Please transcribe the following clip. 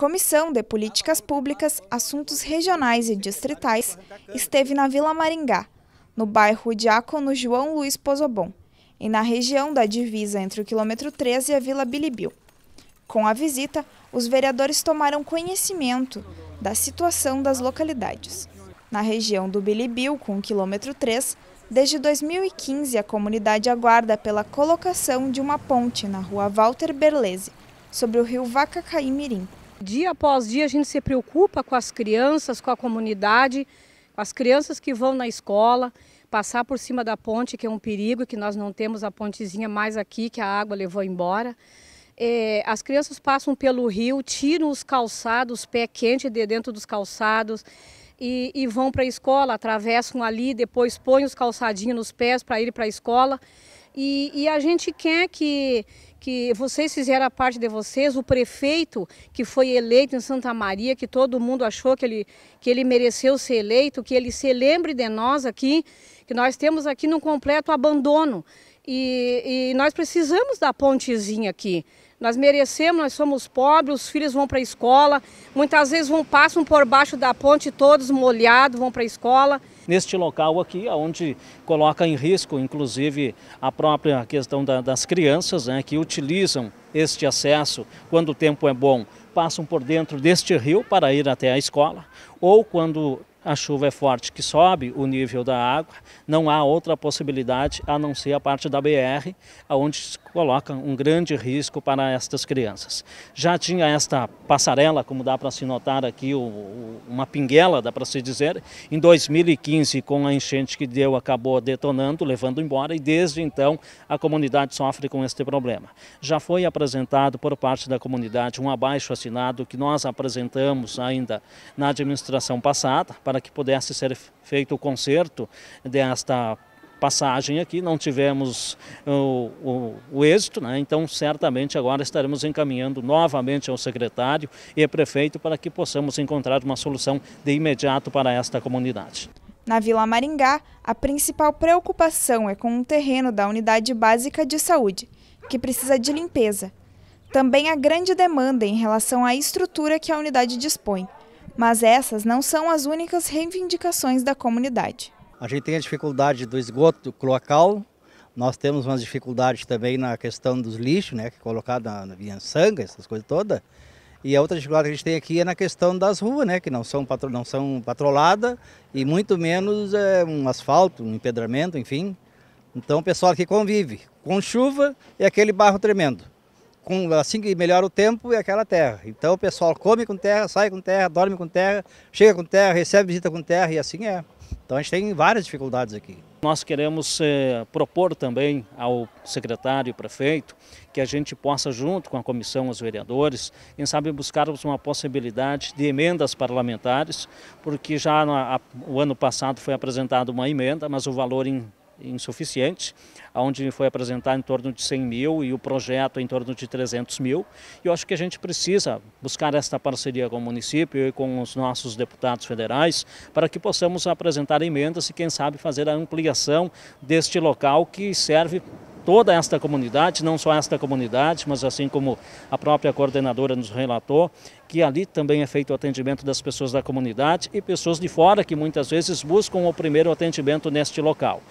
Comissão de Políticas Públicas, Assuntos Regionais e Distritais esteve na Vila Maringá, no bairro Diácono João Luiz Pozobon, e na região da divisa entre o quilômetro 13 e a Vila Bilibil. Com a visita, os vereadores tomaram conhecimento da situação das localidades. Na região do Bilibil, com o quilômetro 3, desde 2015 a comunidade aguarda pela colocação de uma ponte na rua Walter Berlese, sobre o rio Vaca Caimirim. Dia após dia a gente se preocupa com as crianças, com a comunidade, com as crianças que vão na escola, passar por cima da ponte, que é um perigo, que nós não temos a pontezinha mais aqui, que a água levou embora. É, as crianças passam pelo rio, tiram os calçados, pé quente de dentro dos calçados e, e vão para a escola, atravessam ali, depois põem os calçadinhos nos pés para ir para a escola. E, e, a gente quer que, que vocês fizeram a parte de vocês, o prefeito que foi eleito em Santa Maria, que todo mundo achou que ele, que ele mereceu ser eleito, que ele se lembre de nós aqui, que nós temos aqui num completo abandono. E, e nós precisamos da pontezinha aqui. Nós merecemos, nós somos pobres, os filhos vão para a escola, muitas vezes vão, passam por baixo da ponte todos molhados, vão para a escola neste local aqui, onde coloca em risco, inclusive, a própria questão da, das crianças né, que utilizam este acesso quando o tempo é bom, passam por dentro deste rio para ir até a escola, ou quando a chuva é forte que sobe o nível da água, não há outra possibilidade a não ser a parte da BR, onde se coloca um grande risco para estas crianças. Já tinha esta passarela, como dá para se notar aqui, uma pinguela, dá para se dizer, em 2015, com a enchente que deu, acabou detonando, levando embora, e desde então a comunidade sofre com este problema. Já foi apresentado por parte da comunidade um abaixo assinado que nós apresentamos ainda na administração passada, para que pudesse ser feito o conserto desta passagem aqui, não tivemos o, uh, o, o êxito, né? então certamente agora estaremos encaminhando novamente ao secretário e prefeito para que possamos encontrar uma solução de imediato para esta comunidade. Na Vila Maringá, a principal preocupação é com o terreno da Unidade Básica de Saúde, que precisa de limpeza. Também a grande demanda em relação à estrutura que a unidade dispõe. Mas essas não são as únicas reivindicações da comunidade. A gente tem a dificuldade do esgoto cloacal, nós temos uma dificuldade também na questão dos lixos, né, que é colocado na, na Viançanga, essas coisas todas. E a outra dificuldade que a gente tem aqui é na questão das ruas, né, que não são, patro, não são patroladas e muito menos é, um asfalto, um empedramento, enfim. Então o pessoal aqui convive com chuva e aquele barro tremendo com, assim que melhora o tempo, é aquela terra. Então o pessoal come com terra, sai com terra, dorme com terra, chega com terra, recebe visita com terra e assim é. Então a gente tem várias dificuldades aqui. Nós queremos eh, propor também ao secretário e prefeito que a gente possa, junto com a comissão, os vereadores, quem sabe buscarmos uma possibilidade de emendas parlamentares, porque já no a, o ano passado foi apresentada uma emenda, mas o valor em insuficiente, onde foi apresentar em torno de 100 mil e o projeto em torno de 300 mil. E eu acho que a gente precisa buscar esta parceria com o município e com os nossos deputados federais para que possamos apresentar emendas e, quem sabe, fazer a ampliação deste local que serve toda esta comunidade, não só esta comunidade, mas assim como a própria coordenadora nos relatou, que ali também é feito o atendimento das pessoas da comunidade e pessoas de fora que muitas vezes buscam o primeiro atendimento neste local.